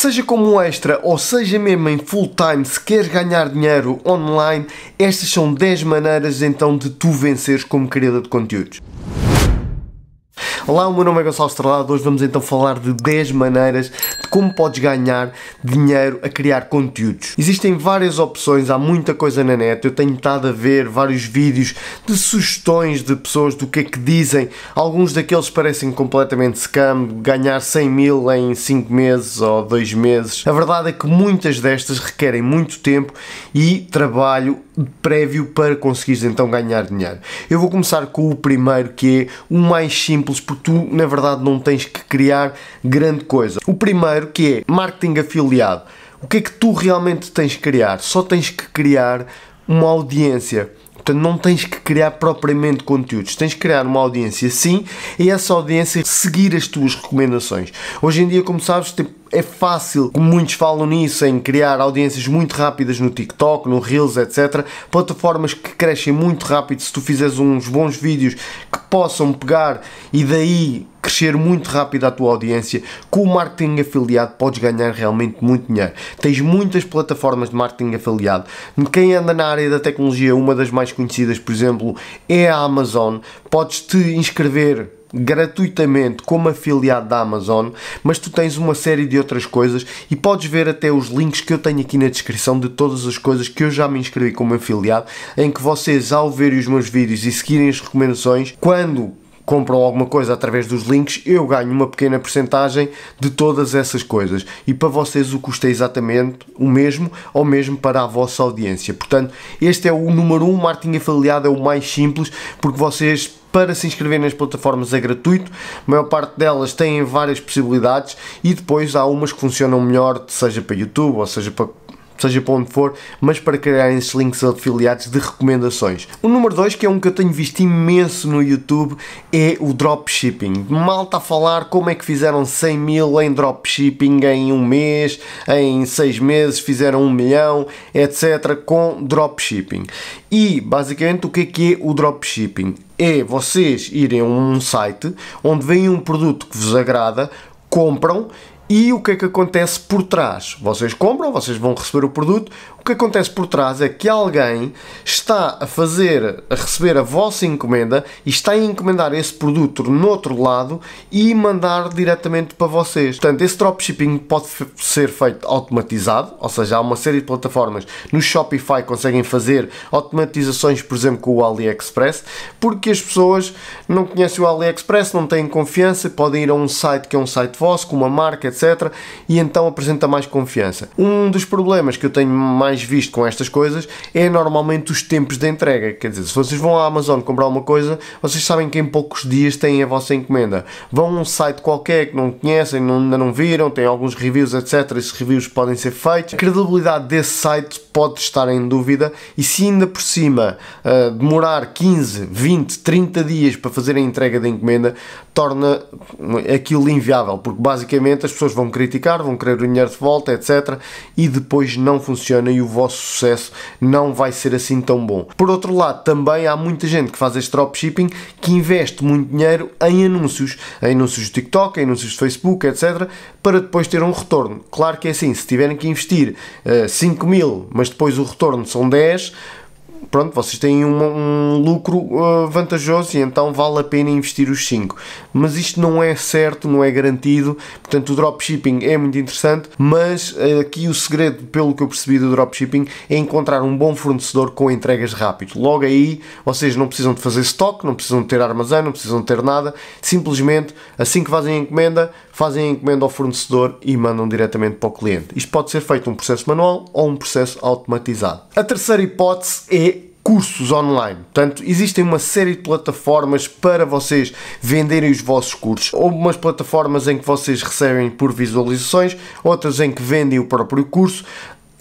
Seja como extra ou seja mesmo em full time, se queres ganhar dinheiro online, estas são 10 maneiras então de tu venceres como criador de conteúdos. Olá, o meu nome é Gonçalo Estrelado, hoje vamos então falar de 10 maneiras como podes ganhar dinheiro a criar conteúdos. Existem várias opções, há muita coisa na net, eu tenho estado a ver vários vídeos de sugestões de pessoas do que é que dizem, alguns daqueles parecem completamente scam, ganhar 100 mil em 5 meses ou 2 meses. A verdade é que muitas destas requerem muito tempo e trabalho prévio para conseguires então ganhar dinheiro. Eu vou começar com o primeiro que é o mais simples, porque tu na verdade não tens que criar grande coisa. O primeiro primeiro que é marketing afiliado. O que é que tu realmente tens que criar? Só tens que criar uma audiência. Portanto, não tens que criar propriamente conteúdos, tens que criar uma audiência sim e essa audiência seguir as tuas recomendações. Hoje em dia, como sabes, é fácil, como muitos falam nisso, em criar audiências muito rápidas no TikTok, no Reels, etc. Plataformas que crescem muito rápido se tu fizeres uns bons vídeos que possam pegar e daí crescer muito rápido a tua audiência, com o marketing afiliado podes ganhar realmente muito dinheiro. Tens muitas plataformas de marketing afiliado. Quem anda na área da tecnologia, uma das mais conhecidas, por exemplo, é a Amazon. Podes te inscrever gratuitamente como afiliado da Amazon, mas tu tens uma série de outras coisas e podes ver até os links que eu tenho aqui na descrição de todas as coisas que eu já me inscrevi como afiliado, em que vocês ao verem os meus vídeos e seguirem as recomendações, quando compram alguma coisa através dos links, eu ganho uma pequena porcentagem de todas essas coisas. E para vocês o custo é exatamente o mesmo, ou mesmo para a vossa audiência. Portanto, este é o número 1, um, marketing afiliado é o mais simples, porque vocês para se inscrever nas plataformas é gratuito, a maior parte delas têm várias possibilidades e depois há umas que funcionam melhor, seja para YouTube ou seja para seja para onde for, mas para criarem esses links afiliados de recomendações. O número 2, que é um que eu tenho visto imenso no YouTube, é o dropshipping. Malta a falar como é que fizeram 100 mil em dropshipping em um mês, em 6 meses fizeram 1 milhão, etc. com dropshipping. E basicamente o que é que é o dropshipping? É vocês irem a um site onde vem um produto que vos agrada, compram e o que é que acontece por trás. Vocês compram, vocês vão receber o produto, que acontece por trás é que alguém está a fazer, a receber a vossa encomenda e está a encomendar esse produto no outro lado e mandar diretamente para vocês. Portanto, esse dropshipping pode ser feito automatizado, ou seja, há uma série de plataformas no Shopify conseguem fazer automatizações, por exemplo, com o AliExpress, porque as pessoas não conhecem o AliExpress, não têm confiança, podem ir a um site que é um site vosso, com uma marca, etc, e então apresenta mais confiança. Um dos problemas que eu tenho mais mais visto com estas coisas é normalmente os tempos de entrega. Quer dizer, se vocês vão à Amazon comprar uma coisa, vocês sabem que em poucos dias têm a vossa encomenda. Vão a um site qualquer que não conhecem, não, ainda não viram, tem alguns reviews, etc. Esses reviews podem ser feitos. A credibilidade desse site pode estar em dúvida e se ainda por cima uh, demorar 15, 20, 30 dias para fazer a entrega da encomenda, torna aquilo inviável, porque basicamente as pessoas vão criticar, vão querer o dinheiro de volta, etc. E depois não funciona e e o vosso sucesso não vai ser assim tão bom. Por outro lado, também há muita gente que faz este dropshipping que investe muito dinheiro em anúncios, em anúncios de TikTok, em anúncios de Facebook, etc., para depois ter um retorno. Claro que é assim, se tiverem que investir uh, eh, 5 mil, mas depois o retorno são 10, pronto, vocês têm um, um lucro uh, vantajoso e então vale a pena investir os 5. Mas isto não é certo, não é garantido, portanto o dropshipping é muito interessante, mas uh, aqui o segredo, pelo que eu percebi do dropshipping, é encontrar um bom fornecedor com entregas rápidas. Logo aí, vocês não precisam de fazer stock, não precisam de ter armazém, não precisam de ter nada, simplesmente assim que fazem a encomenda, fazem a encomenda ao fornecedor e mandam diretamente para o cliente. Isto pode ser feito um processo manual ou um processo automatizado. A terceira hipótese é cursos online. Portanto, existem uma série de plataformas para vocês venderem os vossos cursos. Ou umas plataformas em que vocês recebem por visualizações, outras em que vendem o próprio curso.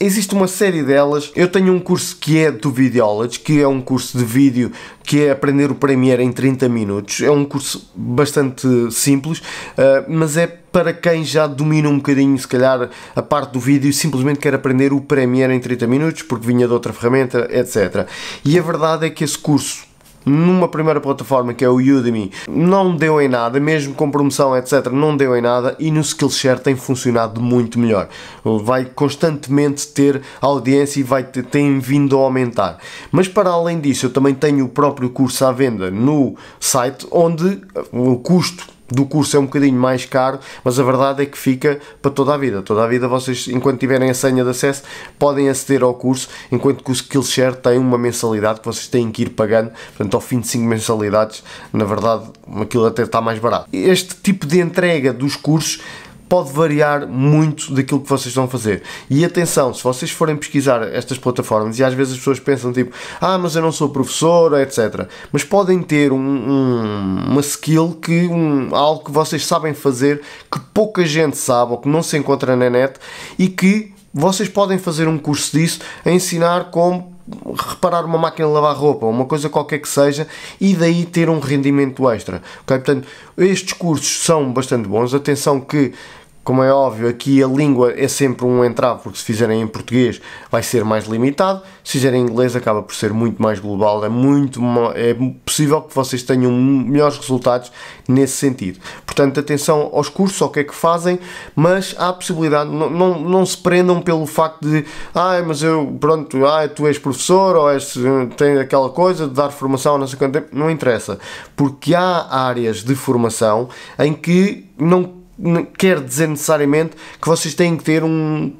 Existe uma série delas. Eu tenho um curso que é do Videology, que é um curso de vídeo que é aprender o Premiere em 30 minutos. É um curso bastante simples, eh, mas é para quem já domina um bocadinho, se calhar, a parte do vídeo e simplesmente quer aprender o Premiere em 30 minutos porque vinha de outra ferramenta, etc. E a verdade é que esse curso numa primeira plataforma que é o Udemy, não deu em nada, mesmo com promoção, etc., não deu em nada e no Skillshare tem funcionado muito melhor. Vai constantemente ter audiência e vai ter, tem vindo a aumentar. Mas para além disso, eu também tenho o próprio curso à venda no site, onde o custo do curso é um bocadinho mais caro, mas a verdade é que fica para toda a vida. Toda a vida vocês, enquanto tiverem a senha de acesso, podem aceder ao curso, enquanto que o Skillshare tem uma mensalidade que vocês têm que ir pagando, portanto ao fim de 5 mensalidades, na verdade aquilo até está mais barato. Este tipo de entrega dos cursos pode variar muito daquilo que vocês estão a fazer. E atenção, se vocês forem pesquisar estas plataformas, e às vezes as pessoas pensam tipo, ah, mas eu não sou professor etc. Mas podem ter um, um, uma skill que um, algo que vocês sabem fazer que pouca gente sabe ou que não se encontra na net e que vocês podem fazer um curso disso a ensinar como reparar uma máquina de lavar roupa, uma coisa qualquer que seja, e daí ter um rendimento extra. Okay? Portanto, estes cursos são bastante bons. Atenção que como é óbvio, aqui a língua é sempre um entrave, porque se fizerem em português vai ser mais limitado, se fizerem em inglês acaba por ser muito mais global, é muito é possível que vocês tenham melhores resultados nesse sentido. Portanto, atenção aos cursos, ao que é que fazem, mas há a possibilidade, não, não, não se prendam pelo facto de, ah, mas eu, pronto, ah, tu és professor, ou és, eh, tem aquela coisa de dar formação, não sei quanto tempo, não interessa, porque há áreas de formação em que não quer dizer necessariamente que vocês têm que ter um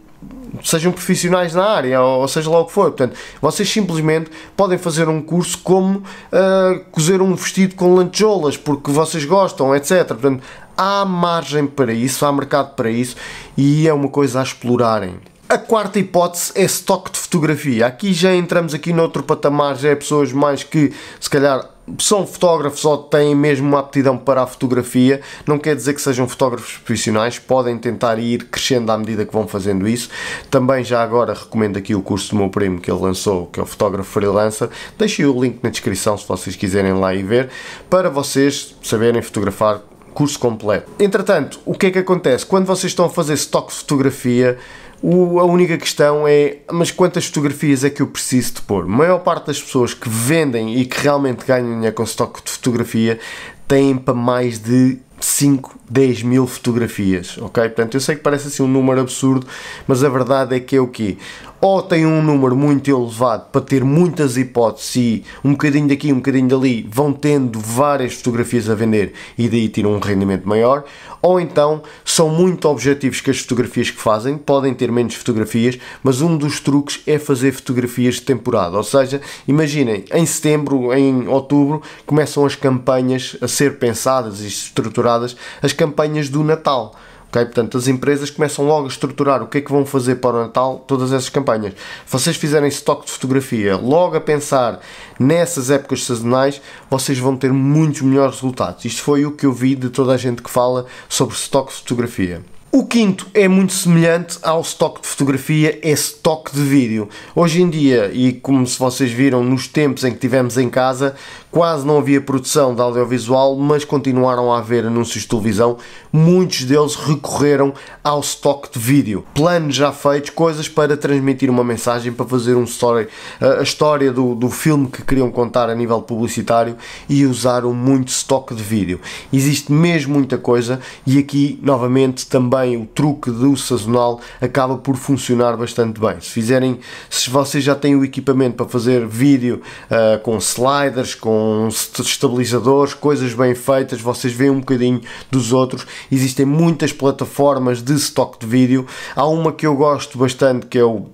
sejam profissionais na área ou seja lá o que for. Portanto, vocês simplesmente podem fazer um curso como uh, cozer um vestido com lantejoulas porque vocês gostam, etc. Portanto, há margem para isso, há mercado para isso e é uma coisa a explorarem. A quarta hipótese é estoque de fotografia. Aqui já entramos aqui noutro patamar, já é pessoas mais que se calhar são fotógrafos ou têm mesmo uma aptidão para a fotografia, não quer dizer que sejam fotógrafos profissionais, podem tentar ir crescendo à medida que vão fazendo isso. Também já agora recomendo aqui o curso do meu primo que ele lançou, que é o fotógrafo freelancer. Deixei o link na descrição se vocês quiserem lá e ver, para vocês saberem fotografar curso completo. Entretanto, o que é que acontece? Quando vocês estão a fazer stock de fotografia, o, a única questão é, mas quantas fotografias é que eu preciso de pôr? A maior parte das pessoas que vendem e que realmente ganham dinheiro com estoque de fotografia têm para mais de 5, 10 mil fotografias, ok? Portanto, eu sei que parece assim um número absurdo, mas a verdade é que é o quê? Ou tem um número muito elevado para ter muitas hipóteses e um bocadinho daqui, um bocadinho dali, vão tendo várias fotografias a vender e daí tiram um rendimento maior, ou então são muito objetivos que as fotografias que fazem, podem ter menos fotografias, mas um dos truques é fazer fotografias de temporada, ou seja, imaginem, em setembro, em outubro, começam as campanhas a ser pensadas e estruturadas, as campanhas do Natal. Ok, Portanto, as empresas começam logo a estruturar o que é que vão fazer para o Natal, todas essas campanhas. Se vocês fizerem estoque de fotografia logo a pensar nessas épocas sazonais, vocês vão ter muitos melhores resultados. Isto foi o que eu vi de toda a gente que fala sobre estoque de fotografia. O quinto é muito semelhante ao stock de fotografia, é stock de vídeo. Hoje em dia, e como se vocês viram nos tempos em que tivemos em casa, quase não havia produção de audiovisual, mas continuaram a haver anúncios de televisão. Muitos deles recorreram ao stock de vídeo. Planos já feitos, coisas para transmitir uma mensagem, para fazer um story, a história do, do filme que queriam contar a nível publicitário e usaram muito stock de vídeo. Existe mesmo muita coisa e aqui, novamente, também bem o truque do sazonal, acaba por funcionar bastante bem. Se fizerem, se vocês já têm o equipamento para fazer vídeo uh, com sliders, com estabilizadores, coisas bem feitas, vocês veem um bocadinho dos outros. Existem muitas plataformas de stock de vídeo. Há uma que eu gosto bastante que é o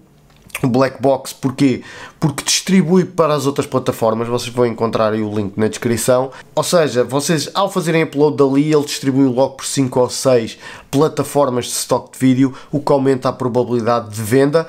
Black Box, porquê? Porque distribui para as outras plataformas, vocês vão encontrar aí o link na descrição. Ou seja, vocês ao fazerem upload dali, ele distribui logo por 5 ou 6 plataformas de stock de vídeo, o que aumenta a probabilidade de venda.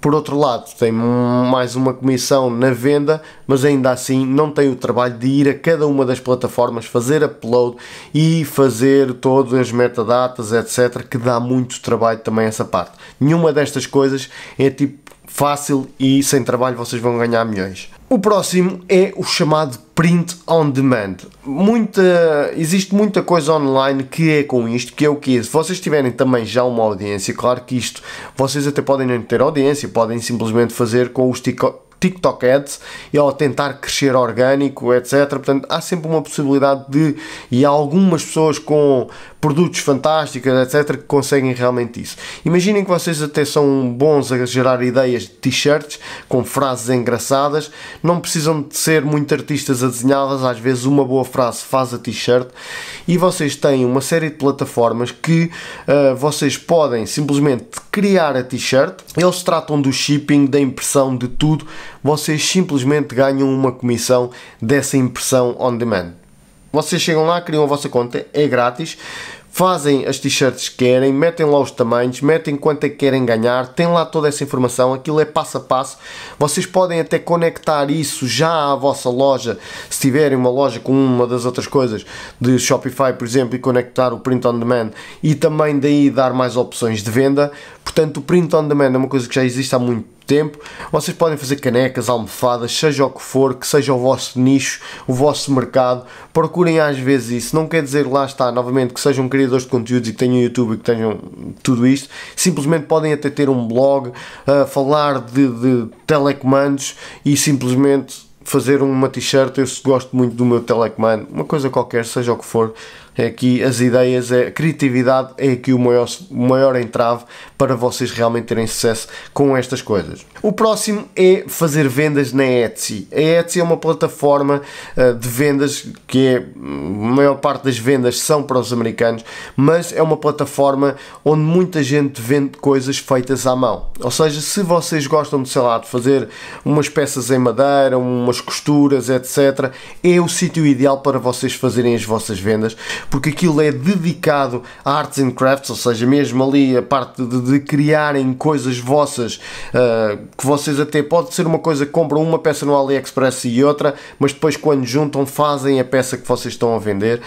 Por outro lado, tem mais uma comissão na venda, mas ainda assim não tem o trabalho de ir a cada uma das plataformas, fazer upload e fazer todas as metadatas, etc., que dá muito trabalho também essa parte. Nenhuma destas coisas é tipo fácil e sem trabalho vocês vão ganhar milhões. O próximo é o chamado print on demand. Muita, existe muita coisa online que é com isto, que é o que é. Se vocês tiverem também já uma audiência, claro que isto, vocês até podem não ter audiência, podem simplesmente fazer com os TikTok TikTok Ads e ao tentar crescer orgânico, etc. Portanto, há sempre uma possibilidade de, e há algumas pessoas com produtos fantásticos, etc., que conseguem realmente isso. Imaginem que vocês até são bons a gerar ideias de t-shirts com frases engraçadas, não precisam de ser muito artistas a desenhá-las, às vezes uma boa frase faz a t-shirt e vocês têm uma série de plataformas que uh, vocês podem simplesmente criar a t-shirt, eles tratam do shipping, da impressão, de tudo vocês simplesmente ganham uma comissão dessa impressão on demand. Vocês chegam lá, criam a vossa conta, é grátis, fazem as t-shirts que querem, metem lá os tamanhos, metem quanto é que querem ganhar, têm lá toda essa informação, aquilo é passo a passo. Vocês podem até conectar isso já à vossa loja, se tiverem uma loja com uma das outras coisas de Shopify, por exemplo, e conectar o print on demand e também daí dar mais opções de venda. Portanto, o print on demand é uma coisa que já existe há muito tempo. Vocês podem fazer canecas, almofadas, seja o que for, que seja o vosso nicho, o vosso mercado. Procurem às vezes isso. Não quer dizer, lá está, novamente, que sejam criadores de conteúdos e que tenham YouTube e que tenham tudo isto. Simplesmente podem até ter um blog, uh, falar de, de telecomandos e simplesmente fazer uma t-shirt. Eu gosto muito do meu telecomando, uma coisa qualquer, seja o que for é que as ideias, é, a criatividade é aqui o maior, o maior entrave para vocês realmente terem sucesso com estas coisas. O próximo é fazer vendas na Etsy. A Etsy é uma plataforma uh, de vendas que é, a maior parte das vendas são para os americanos, mas é uma plataforma onde muita gente vende coisas feitas à mão. Ou seja, se vocês gostam de, sei lá, de fazer umas peças em madeira, umas costuras, etc., é o sítio ideal para vocês fazerem as vossas vendas, porque aquilo é dedicado a arts and crafts, ou seja, mesmo ali a parte de, de criarem coisas vossas uh, que vocês até pode ser uma coisa que compram uma peça no AliExpress e outra, mas depois quando juntam fazem a peça que vocês estão a vender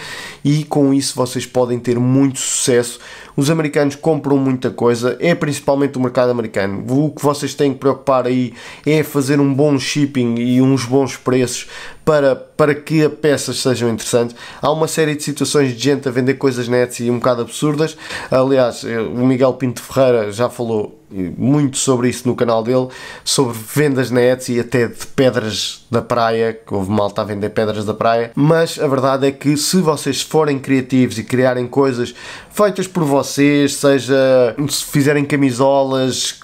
e com isso vocês podem ter muito sucesso. Os americanos compram muita coisa, é principalmente o mercado americano. O que vocês têm que preocupar aí é fazer um bom shipping e uns bons preços para, para que a peças sejam interessantes. Há uma série de situações milhões de gente a vender coisas na Etsy um bocado absurdas. Aliás, eh, o Miguel Pinto Ferreira já falou muito sobre isso no canal dele, sobre vendas na Etsy até de pedras da praia, que houve malta a vender pedras da praia, mas a verdade é que se vocês forem criativos e criarem coisas feitas por vocês, seja se fizerem camisolas,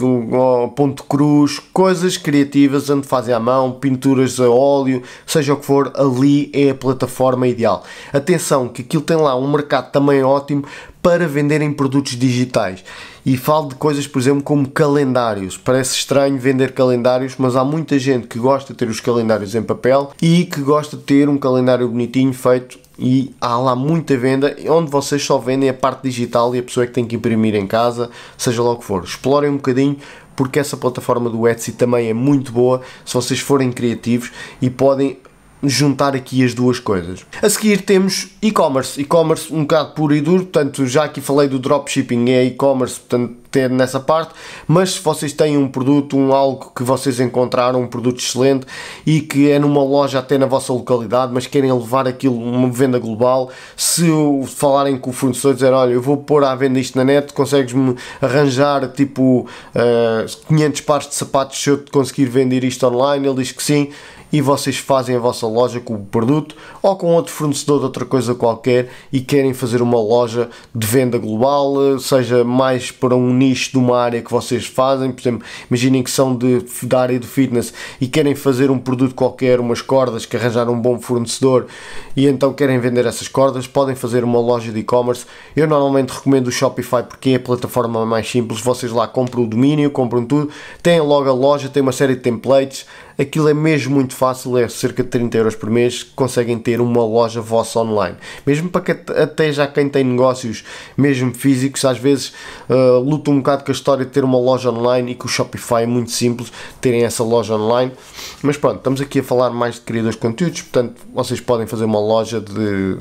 ponto cruz, coisas criativas, onde fazem à mão, pinturas a óleo, seja o que for, ali é a plataforma ideal. Atenção que aquilo tem lá um mercado também ótimo para venderem produtos digitais e falo de coisas, por exemplo, como calendários. Parece estranho vender calendários, mas há muita gente que gosta de ter os calendários em papel e que gosta de ter um calendário bonitinho feito e há lá muita venda onde vocês só vendem a parte digital e a pessoa é que tem que imprimir em casa, seja lá o que for. Explorem um bocadinho porque essa plataforma do Etsy também é muito boa se vocês forem criativos e podem juntar aqui as duas coisas. A seguir temos e-commerce, e-commerce um bocado puro e duro, portanto já aqui falei do dropshipping é e-commerce, portanto ter nessa parte, mas se vocês têm um produto, um algo que vocês encontraram, um produto excelente e que é numa loja até na vossa localidade, mas querem levar aquilo uma venda global, se falarem com o fornecedor dizer, olha, eu vou pôr à venda isto na net, consegues-me arranjar tipo uh, eh, 500 pares de sapatos se eu conseguir vender isto online? Ele diz que sim, e vocês fazem a vossa loja com o produto ou com outro fornecedor de outra coisa qualquer e querem fazer uma loja de venda global, eh, seja mais para um nicho de uma área que vocês fazem, por exemplo, imaginem que são de, da área de fitness e querem fazer um produto qualquer, umas cordas que arranjaram um bom fornecedor e então querem vender essas cordas, podem fazer uma loja de e-commerce. Eu normalmente recomendo o Shopify porque é a plataforma mais simples, vocês lá compram o domínio, compram tudo, têm logo a loja, tem uma série de templates, aquilo é mesmo muito fácil, é cerca de 30 euros por mês, conseguem ter uma loja vossa online. Mesmo para que até já quem tem negócios, mesmo físicos, às vezes uh, luta um bocado com a história de ter uma loja online e que o Shopify é muito simples terem essa loja online. Mas pronto, estamos aqui a falar mais de criadores de conteúdos, portanto vocês podem fazer uma loja de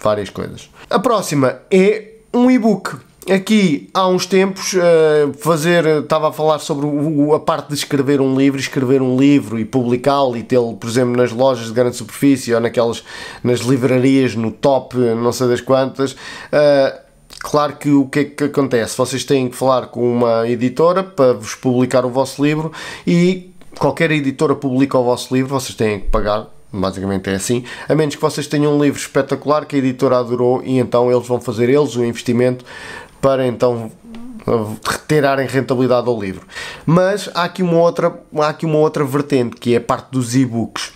várias coisas. A próxima é um e-book aqui há uns tempos eh, fazer estava a falar sobre a parte de escrever um livro escrever um livro e publicá-lo e tê-lo por exemplo nas lojas de grande superfície ou naquelas nas livrarias no top não sei das quantas eh, Claro que o que é que acontece? Vocês têm que falar com uma editora para vos publicar o vosso livro e qualquer editora publica o vosso livro, vocês têm que pagar basicamente é assim, a menos que vocês tenham um livro espetacular que a editora adorou e então eles vão fazer eles o investimento para então retirarem rentabilidade ao livro. Mas há aqui uma outra, há aqui uma outra vertente que é a parte dos e-books.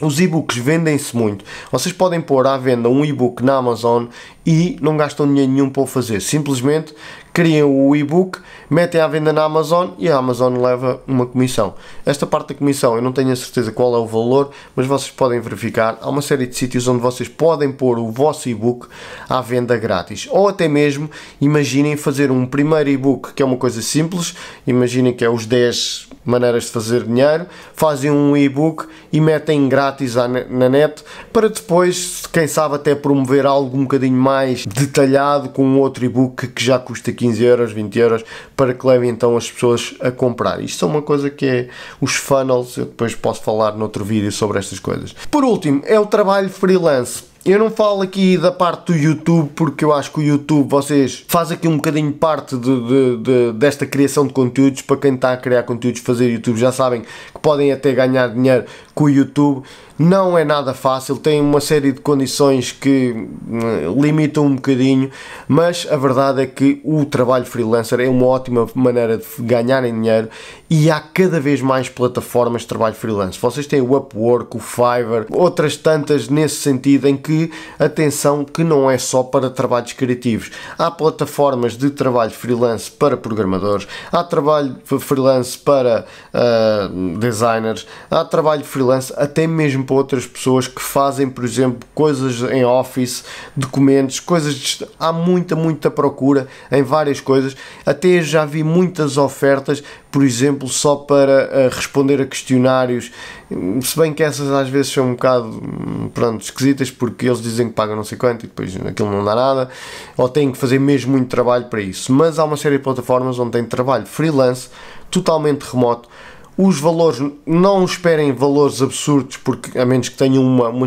Os e-books vendem-se muito. Vocês podem pôr à venda um e-book na Amazon e não gastam dinheiro nenhum para o fazer. Simplesmente criam o e-book, metem à venda na Amazon e a Amazon leva uma comissão. Esta parte da comissão eu não tenho a certeza qual é o valor, mas vocês podem verificar. Há uma série de sítios onde vocês podem pôr o vosso e-book à venda grátis. Ou até mesmo, imaginem fazer um primeiro e-book, que é uma coisa simples, imaginem que é os 10 maneiras de fazer dinheiro, fazem um e-book e metem grátis na net para depois, quem sabe, até promover algo um bocadinho mais detalhado com um outro e-book que já custa 15 euros, 20 euros, para que leve então as pessoas a comprar. Isto é uma coisa que é os funnels, eu depois posso falar noutro vídeo sobre estas coisas. Por último, é o trabalho freelance eu não falo aqui da parte do YouTube, porque eu acho que o YouTube, vocês, faz aqui um bocadinho parte de, de, de, desta criação de conteúdos. Para quem está a criar conteúdos, fazer YouTube, já sabem que podem até ganhar dinheiro com o YouTube. Não é nada fácil, tem uma série de condições que hum, limitam um bocadinho, mas a verdade é que o trabalho freelancer é uma ótima maneira de ganharem dinheiro e há cada vez mais plataformas de trabalho freelancer. Vocês têm o Upwork, o Fiverr, outras tantas nesse sentido em que que, atenção, que não é só para trabalhos criativos. Há plataformas de trabalho freelance para programadores, há trabalho freelance para uh, designers, há trabalho freelance até mesmo para outras pessoas que fazem, por exemplo, coisas em office, documentos, coisas. De... Há muita, muita procura em várias coisas. Até já vi muitas ofertas por exemplo, só para eh, responder a questionários, se bem que essas às vezes são um bocado pronto, esquisitas porque eles dizem que pagam não sei quanto e depois aquilo não dá nada, ou têm que fazer mesmo muito trabalho para isso. Mas há uma série de plataformas onde tem trabalho freelance, totalmente remoto, os valores, não esperem valores absurdos, porque a menos que tenham, uma, uma,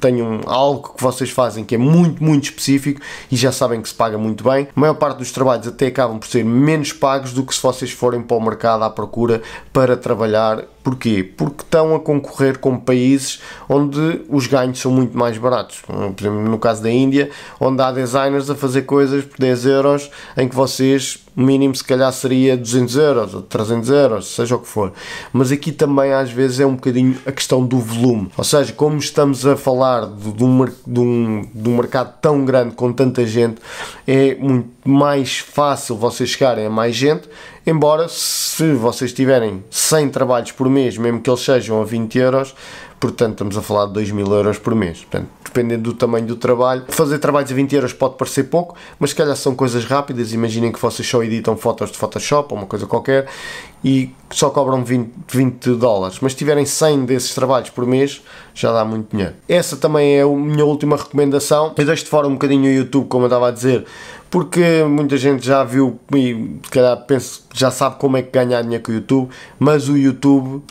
tenham algo que vocês fazem que é muito, muito específico e já sabem que se paga muito bem. A maior parte dos trabalhos até acabam por ser menos pagos do que se vocês forem para o mercado à procura para trabalhar Porquê? Porque estão a concorrer com países onde os ganhos são muito mais baratos. Por exemplo, no caso da Índia, onde há designers a fazer coisas por 10 euros, em que vocês, mínimo, se calhar seria 200 euros ou 300 euros, seja o que for. Mas aqui também, às vezes, é um bocadinho a questão do volume. Ou seja, como estamos a falar de um, de um, de um mercado tão grande, com tanta gente, é muito mais fácil vocês chegarem a mais gente, embora se vocês tiverem 100 trabalhos por mês, mesmo que eles sejam a 20 euros, portanto estamos a falar de 2 mil euros por mês. Portanto, dependendo do tamanho do trabalho, fazer trabalhos a 20 euros pode parecer pouco, mas se calhar são coisas rápidas, imaginem que vocês só editam fotos de Photoshop ou uma coisa qualquer e só cobram 20, 20 dólares, mas se tiverem 100 desses trabalhos por mês, já dá muito dinheiro. Essa também é a minha última recomendação. Eu deixo de fora um bocadinho o YouTube, como eu estava a dizer, porque muita gente já viu e se calhar penso, já sabe como é que ganhar dinheiro com o YouTube, mas o YouTube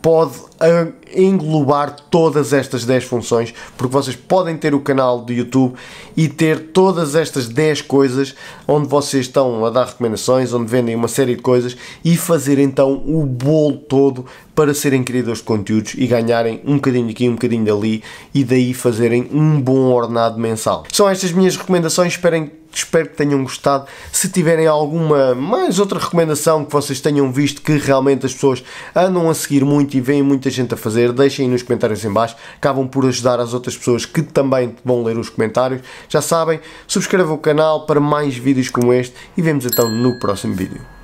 pode ah, englobar todas estas 10 funções, porque vocês podem ter o canal de YouTube e ter todas estas 10 coisas onde vocês estão a dar recomendações, onde vendem uma série de coisas e fazer então o bolo todo para serem criadores de conteúdos e ganharem um bocadinho aqui, um bocadinho dali e daí fazerem um bom ordenado mensal. São estas minhas recomendações, esperem espero que tenham gostado. Se tiverem alguma mais outra recomendação que vocês tenham visto que realmente as pessoas andam a seguir muito e veem muita gente a fazer, deixem nos comentários em baixo, acabam por ajudar as outras pessoas que também vão ler os comentários. Já sabem, subscrevam o canal para mais vídeos como este e vemos então no próximo vídeo.